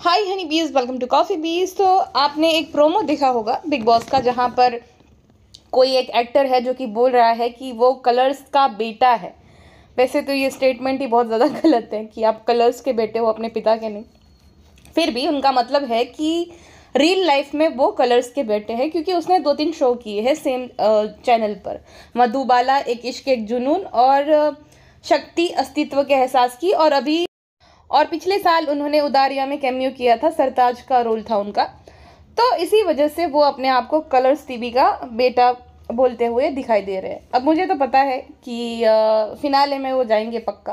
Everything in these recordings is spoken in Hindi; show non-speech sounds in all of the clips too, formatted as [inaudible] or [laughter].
हाय हनी बीज वेलकम टू कॉफ़ी बीज तो आपने एक प्रोमो देखा होगा बिग बॉस का जहाँ पर कोई एक एक्टर है जो कि बोल रहा है कि वो कलर्स का बेटा है वैसे तो ये स्टेटमेंट ही बहुत ज़्यादा [laughs] गलत है कि आप कलर्स के बेटे हो अपने पिता के नहीं फिर भी उनका मतलब है कि रियल लाइफ में वो कलर्स के बेटे हैं क्योंकि उसने दो तीन शो किए हैं सेम चैनल पर मधुबाला एक इश्क एक जुनून और शक्ति अस्तित्व के एहसास की और अभी और पिछले साल उन्होंने उदारिया में कैम्यू किया था सरताज का रोल था उनका तो इसी वजह से वो अपने आप को कलर्स टीवी का बेटा बोलते हुए दिखाई दे रहे हैं अब मुझे तो पता है कि फिनाले में वो जाएंगे पक्का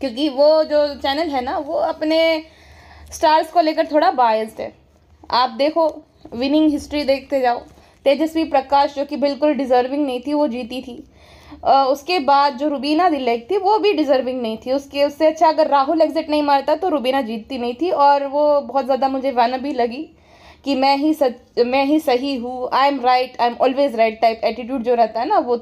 क्योंकि वो जो चैनल है ना वो अपने स्टार्स को लेकर थोड़ा बायस्ड है आप देखो विनिंग हिस्ट्री देखते जाओ तेजस्वी प्रकाश जो कि बिल्कुल डिजर्विंग नहीं थी वो जीती थी उसके बाद जो रुबीना दिलेक थी वो भी डिजर्विंग नहीं थी उसके उससे अच्छा अगर राहुल एग्जिट नहीं मारता तो रुबीना जीतती नहीं थी और वो बहुत ज़्यादा मुझे वन भी लगी कि मैं ही सच मैं ही सही हूँ I am right I am always right type attitude जो रहता है ना वो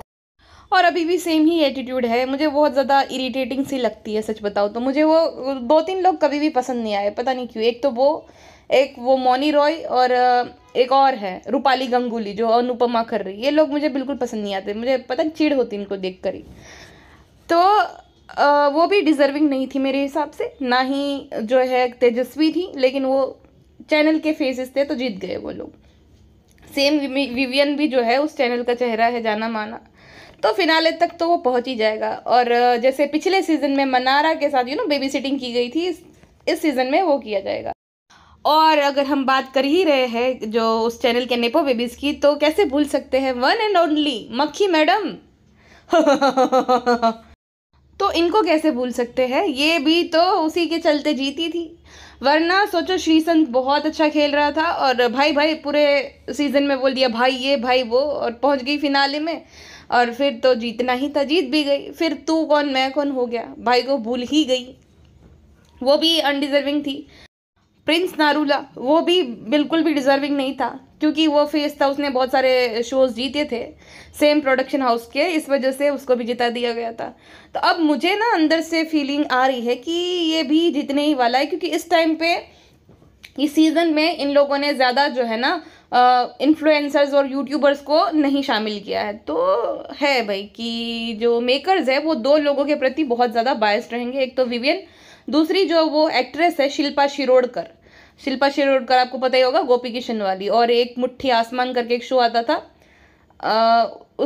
और अभी भी सेम ही एटीट्यूड है मुझे बहुत ज़्यादा इरीटेटिंग सी लगती है सच बताओ तो मुझे वो दो तीन लोग कभी भी पसंद नहीं आए पता नहीं क्यों एक तो वो एक वो मोनी रॉय और एक और है रूपाली गंगुली जो अनुपमा कर रही ये लोग मुझे बिल्कुल पसंद नहीं आते मुझे पता नहीं चिड़ होती इनको देख कर ही तो वो भी डिजर्विंग नहीं थी मेरे हिसाब से ना ही जो है तेजस्वी थी लेकिन वो चैनल के फेसेस थे तो जीत गए वो लोग सेम विवियन भी जो है उस चैनल का चेहरा है जाना माना तो फिनाले तक तो वो पहुंच ही जाएगा और जैसे पिछले सीज़न में मनारा के साथ यू नो बेबी सिटिंग की गई थी इस सीज़न में वो किया जाएगा और अगर हम बात कर ही रहे हैं जो उस चैनल के नेपो बेबीज़ की तो कैसे भूल सकते हैं वन एंड ओनली मक्खी मैडम [laughs] तो इनको कैसे भूल सकते हैं ये भी तो उसी के चलते जीती थी वरना सोचो श्रीसंत बहुत अच्छा खेल रहा था और भाई भाई पूरे सीज़न में बोल दिया भाई ये भाई वो और पहुंच गई फिनाले में और फिर तो जीतना ही था जीत भी गई फिर तू कौन मैं कौन हो गया भाई को भूल ही गई वो भी अनडिजर्विंग थी प्रिंस नारूला वो भी बिल्कुल भी डिजर्विंग नहीं था क्योंकि वो फेस था उसने बहुत सारे शोज़ जीते थे सेम प्रोडक्शन हाउस के इस वजह से उसको भी जिता दिया गया था तो अब मुझे ना अंदर से फीलिंग आ रही है कि ये भी जीतने ही वाला है क्योंकि इस टाइम पे इस सीज़न में इन लोगों ने ज़्यादा जो है ना इन्फ्लुएंसर्स और यूट्यूबर्स को नहीं शामिल किया है तो है भाई कि जो मेकर्स है वो दो लोगों के प्रति बहुत ज़्यादा बायस रहेंगे एक तो विवियन दूसरी जो वो एक्ट्रेस है शिल्पा शिरोडकर शिल्पा शिरोडकर आपको पता ही होगा गोपी किशन वाली और एक मुट्ठी आसमान करके एक शो आता था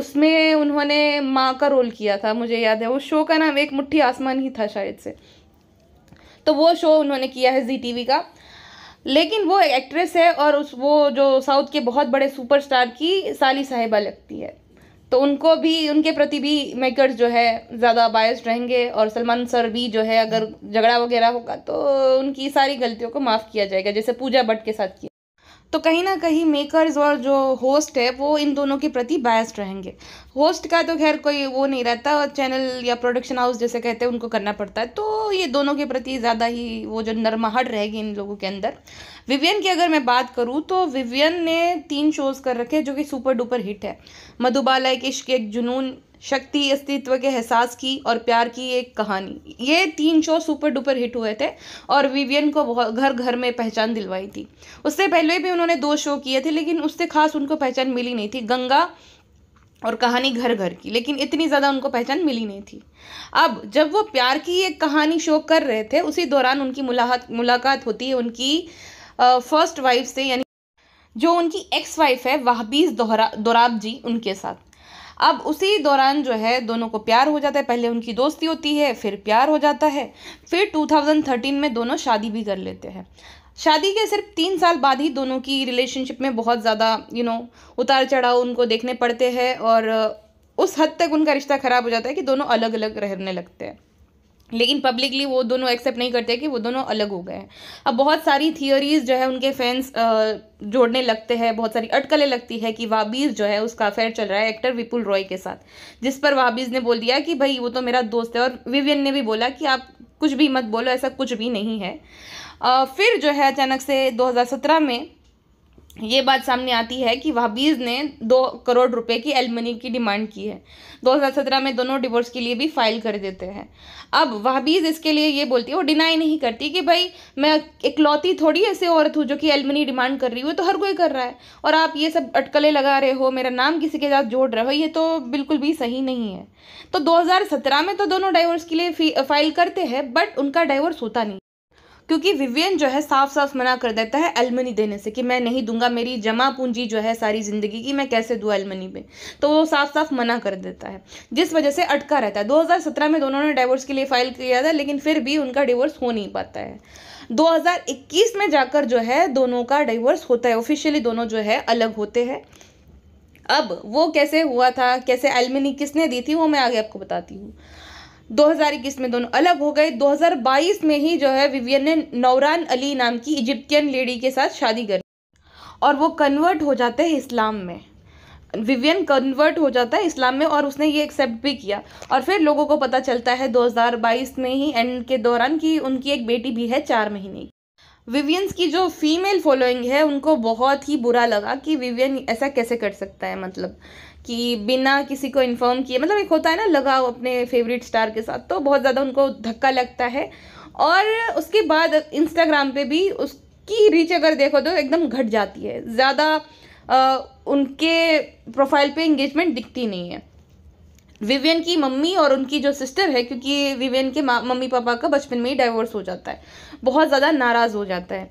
उसमें उन्होंने माँ का रोल किया था मुझे याद है वो शो का नाम एक मुट्ठी आसमान ही था शायद से तो वो शो उन्होंने किया है जी टी का लेकिन वो एक्ट्रेस है और उस वो जो साउथ के बहुत बड़े सुपरस्टार की साली साहिबा लगती है तो उनको भी उनके प्रति भी मेकर्स जो है ज़्यादा बायस्ड रहेंगे और सलमान सर भी जो है अगर झगड़ा वगैरह होगा तो उनकी सारी गलतियों को माफ़ किया जाएगा जैसे पूजा भट्ट के साथ किया तो कहीं ना कहीं मेकर्स और जो होस्ट है वो इन दोनों के प्रति बायस्ड रहेंगे होस्ट का तो खैर कोई वो नहीं रहता और चैनल या प्रोडक्शन हाउस जैसे कहते हैं उनको करना पड़ता है तो ये दोनों के प्रति ज़्यादा ही वो जो नरमाहट रहेगी इन लोगों के अंदर विवियन की अगर मैं बात करूँ तो विवियन ने तीन शोज़ कर रखे जो कि सुपर डुपर हिट है मधुबाला एक इश्क एक जुनून शक्ति अस्तित्व के एहसास की और प्यार की एक कहानी ये तीन शो सुपर डुपर हिट हुए थे और विवियन को बहुत घर घर में पहचान दिलवाई थी उससे पहले भी उन्होंने दो शो किए थे लेकिन उससे खास उनको पहचान मिली नहीं थी गंगा और कहानी घर घर की लेकिन इतनी ज़्यादा उनको पहचान मिली नहीं थी अब जब वो प्यार की एक कहानी शो कर रहे थे उसी दौरान उनकी मुलाहत मुलाकात होती है उनकी फर्स्ट वाइफ से यानी जो उनकी एक्स वाइफ है वहाबीज दोहरा दोराब जी उनके साथ अब उसी दौरान जो है दोनों को प्यार हो जाता है पहले उनकी दोस्ती होती है फिर प्यार हो जाता है फिर 2013 में दोनों शादी भी कर लेते हैं शादी के सिर्फ तीन साल बाद ही दोनों की रिलेशनशिप में बहुत ज़्यादा यू नो उतार चढ़ाव उनको देखने पड़ते हैं और उस हद तक उनका रिश्ता ख़राब हो जाता है कि दोनों अलग अलग रहने लगते हैं लेकिन पब्लिकली वो दोनों एक्सेप्ट नहीं करते कि वो दोनों अलग हो गए हैं अब बहुत सारी थियोरीज जो है उनके फैंस जोड़ने लगते हैं बहुत सारी अटकलें लगती है कि वाबीज़ जो है उसका अफेयर चल रहा है एक्टर विपुल रॉय के साथ जिस पर वाबीज़ ने बोल दिया कि भाई वो तो मेरा दोस्त है और विवियन ने भी बोला कि आप कुछ भी मत बोलो ऐसा कुछ भी नहीं है आ, फिर जो है अचानक से दो में ये बात सामने आती है कि वहाबीज ने दो करोड़ रुपए की एलमनी की डिमांड की है 2017 में दोनों डिवोर्स के लिए भी फाइल कर देते हैं अब वहाबीज इसके लिए ये बोलती है वो डिनाई नहीं करती कि भाई मैं इकलौती थोड़ी ऐसे औरत हूँ जो कि एलमनी डिमांड कर रही हूँ तो हर कोई कर रहा है और आप ये सब अटकलें लगा रहे हो मेरा नाम किसी के साथ जोड़ रहे हो ये तो बिल्कुल भी सही नहीं है तो दो में तो दोनों डाइवोर्स के लिए फाइल करते हैं बट उनका डाइवोर्स होता नहीं क्योंकि विवियन जो है साफ साफ मना कर देता है एलमनी देने से कि मैं नहीं दूंगा मेरी जमा पूंजी जो है सारी ज़िंदगी की मैं कैसे दूँ एलमनी में तो वो साफ साफ मना कर देता है जिस वजह से अटका रहता है 2017 में दोनों ने डाइवोर्स के लिए फाइल किया था लेकिन फिर भी उनका डिवोर्स हो नहीं पाता है 2021 में जाकर जो है दोनों का डाइवोर्स होता है ऑफिशियली दोनों जो है अलग होते हैं अब वो कैसे हुआ था कैसे एलमनी किसने दी थी वो मैं आगे आपको बताती हूँ 2021 में दोनों अलग हो गए 2022 में ही जो है विवियन ने नौरान अली नाम की इजिप्तियन लेडी के साथ शादी कर और वो कन्वर्ट हो जाते हैं इस्लाम में विवियन कन्वर्ट हो जाता है इस्लाम में और उसने ये एक्सेप्ट भी किया और फिर लोगों को पता चलता है 2022 में ही एंड के दौरान कि उनकी एक बेटी भी है चार महीने की विवियंस की जो फीमेल फॉलोइंग है उनको बहुत ही बुरा लगा कि विवियन ऐसा कैसे कर सकता है मतलब कि बिना किसी को इन्फॉर्म किए मतलब एक होता है ना लगाव अपने फेवरेट स्टार के साथ तो बहुत ज़्यादा उनको धक्का लगता है और उसके बाद इंस्टाग्राम पे भी उसकी रीच अगर देखो तो एकदम घट जाती है ज़्यादा उनके प्रोफाइल पे इंगेजमेंट दिखती नहीं है विवियन की मम्मी और उनकी जो सिस्टर है क्योंकि विवियन के मम्मी पापा का बचपन में ही डाइवोर्स हो जाता है बहुत ज़्यादा नाराज़ हो जाता है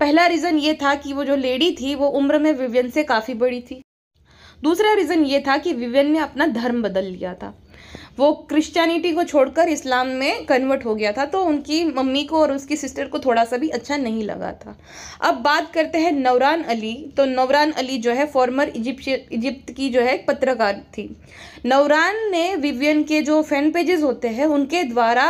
पहला रीज़न ये था कि वो जो लेडी थी वो उम्र में विवियन से काफ़ी बड़ी थी दूसरा रीज़न ये था कि विवेन ने अपना धर्म बदल लिया था वो क्रिश्चियनिटी को छोड़कर इस्लाम में कन्वर्ट हो गया था तो उनकी मम्मी को और उसकी सिस्टर को थोड़ा सा भी अच्छा नहीं लगा था अब बात करते हैं नवरान अली तो नवरान अली जो है फॉर्मर इजिप्श इजिप्त की जो है पत्रकार थी नवरान ने विवियन के जो फैन पेजेस होते हैं उनके द्वारा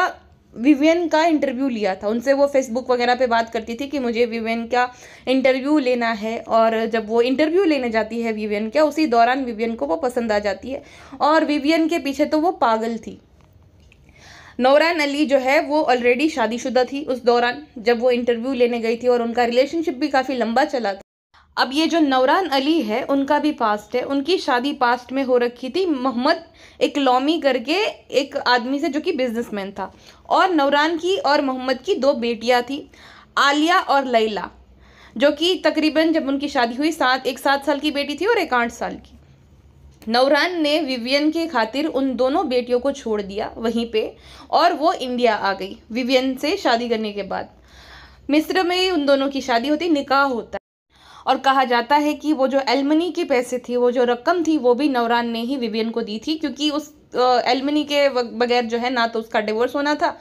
विवियन का इंटरव्यू लिया था उनसे वो फेसबुक वगैरह पे बात करती थी कि मुझे विवेन का इंटरव्यू लेना है और जब वो इंटरव्यू लेने जाती है विवियन का उसी दौरान विवियन को वो पसंद आ जाती है और विवियन के पीछे तो वो पागल थी नौरान अली जो है वो ऑलरेडी शादीशुदा थी उस दौरान जब वो इंटरव्यू लेने गई थी और उनका रिलेशनशिप भी काफ़ी लंबा चला था अब ये जो नवरान अली है उनका भी पास्ट है उनकी शादी पास्ट में हो रखी थी मोहम्मद इकलौमी करके एक आदमी से जो कि बिजनेसमैन था और नवरान की और मोहम्मद की दो बेटियां थी आलिया और लैला जो कि तकरीबन जब उनकी शादी हुई सात एक सात साल की बेटी थी और एक आठ साल की नवरान ने विवियन के खातिर उन दोनों बेटियों को छोड़ दिया वहीं पे और वो इंडिया आ गई विवियन से शादी करने के बाद मिस्र में उन दोनों की शादी होती निकाह होता और कहा जाता है कि वो जो एलमनी के पैसे थी वो जो रकम थी वो भी नवरान ने ही विवियन को दी थी क्योंकि उस एलमनी के बगैर जो है ना तो उसका डिवोर्स होना था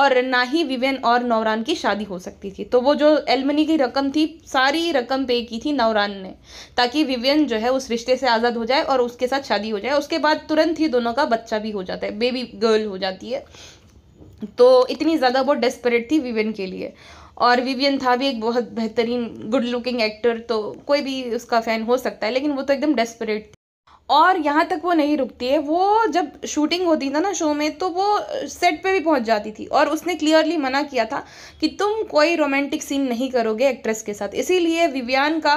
और ना ही विवेन और नौरान की शादी हो सकती थी तो वो जो एलमनी की रकम थी सारी रकम पे की थी नौरान ने ताकि विवेन जो है उस रिश्ते से आज़ाद हो जाए और उसके साथ शादी हो जाए उसके बाद तुरंत ही दोनों का बच्चा भी हो जाता है बेबी गर्ल हो जाती है तो इतनी ज़्यादा वो डेस्परेट थी विवेन के लिए और विवियन था भी एक बहुत बेहतरीन गुड लुकिंग एक्टर तो कोई भी उसका फ़ैन हो सकता है लेकिन वो तो एकदम डेस्परेट थी और यहाँ तक वो नहीं रुकती है वो जब शूटिंग होती था ना शो में तो वो सेट पे भी पहुँच जाती थी और उसने क्लियरली मना किया था कि तुम कोई रोमांटिक सीन नहीं करोगे एक्ट्रेस के साथ इसीलिए विवियान का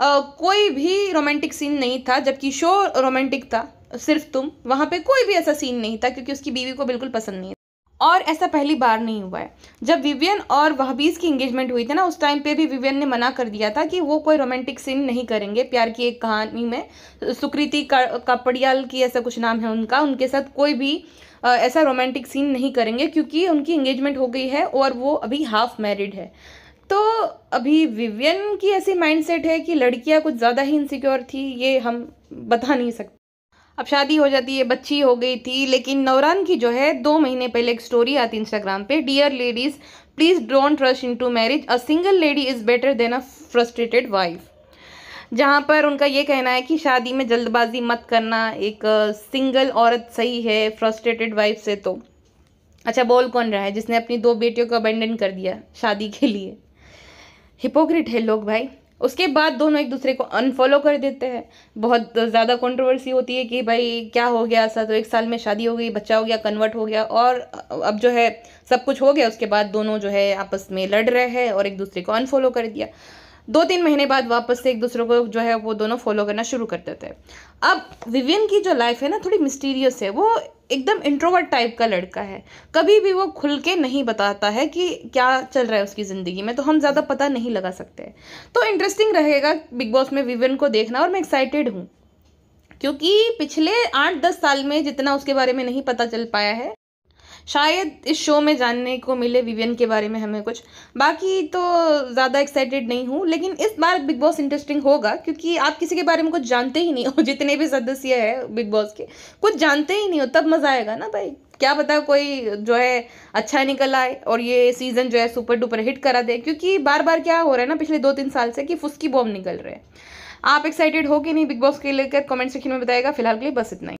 आ, कोई भी रोमांटिक सीन नहीं था जबकि शो रोमांटिक था सिर्फ तुम वहाँ पे कोई भी ऐसा सीन नहीं था क्योंकि उसकी बीवी को बिल्कुल पसंद नहीं था और ऐसा पहली बार नहीं हुआ है जब विवियन और वहबीज़ की इंगेजमेंट हुई थी ना उस टाइम पे भी विवियन ने मना कर दिया था कि वो कोई रोमांटिक सीन नहीं करेंगे प्यार की एक कहानी में सुकृति कापड़ियाल की ऐसा कुछ नाम है उनका उनके साथ कोई भी ऐसा रोमांटिक सीन नहीं करेंगे क्योंकि उनकी इंगेजमेंट हो गई है और वो अभी हाफ मैरिड है तो अभी विवियन की ऐसी माइंडसेट है कि लड़कियां कुछ ज़्यादा ही इनसिक्योर थी ये हम बता नहीं सकते अब शादी हो जाती है बच्ची हो गई थी लेकिन नवरान की जो है दो महीने पहले एक स्टोरी आती इंस्टाग्राम पे dear ladies please don't rush into marriage a single lady is better than a frustrated wife जहाँ पर उनका ये कहना है कि शादी में जल्दबाजी मत करना एक सिंगल औरत सही है फ्रस्ट्रेटेड वाइफ से तो अच्छा बोल कौन रहा है जिसने अपनी दो बेटियों को अबेंडन कर दिया शादी के लिए हिपोक्रेट है लोग भाई उसके बाद दोनों एक दूसरे को अनफॉलो कर देते हैं बहुत ज़्यादा कंट्रोवर्सी होती है कि भाई क्या हो गया ऐसा तो एक साल में शादी हो गई बच्चा हो गया कन्वर्ट हो गया और अब जो है सब कुछ हो गया उसके बाद दोनों जो है आपस में लड़ रहे हैं और एक दूसरे को अनफॉलो कर दिया दो तीन महीने बाद वापस से एक दूसरे को जो है वो दोनों फॉलो करना शुरू कर देते हैं अब विवियन की जो लाइफ है ना थोड़ी मिस्टीरियस है वो एकदम इंट्रोवर्ट टाइप का लड़का है कभी भी वो खुल के नहीं बताता है कि क्या चल रहा है उसकी ज़िंदगी में तो हम ज़्यादा पता नहीं लगा सकते तो इंटरेस्टिंग रहेगा बिग बॉस में विवियन को देखना और मैं एक्साइटेड हूँ क्योंकि पिछले आठ दस साल में जितना उसके बारे में नहीं पता चल पाया है शायद इस शो में जानने को मिले विवियन के बारे में हमें कुछ बाकी तो ज़्यादा एक्साइटेड नहीं हूँ लेकिन इस बार बिग बॉस इंटरेस्टिंग होगा क्योंकि आप किसी के बारे में कुछ जानते ही नहीं हो [laughs] जितने भी सदस्य हैं बिग बॉस के कुछ जानते ही नहीं हो तब मज़ा आएगा ना भाई क्या पता कोई जो है अच्छा निकल आए और ये सीज़न जो है सुपर डुपर हिट करा दे क्योंकि बार बार क्या हो रहा है ना पिछले दो तीन साल से कि फुसकी बॉम्ब निकल रहे हैं आप एक्साइटेड हो कि नहीं बिग बॉस के लेकर कमेंट सेक्शन में बताएगा फिलहाल के लिए बस इतना ही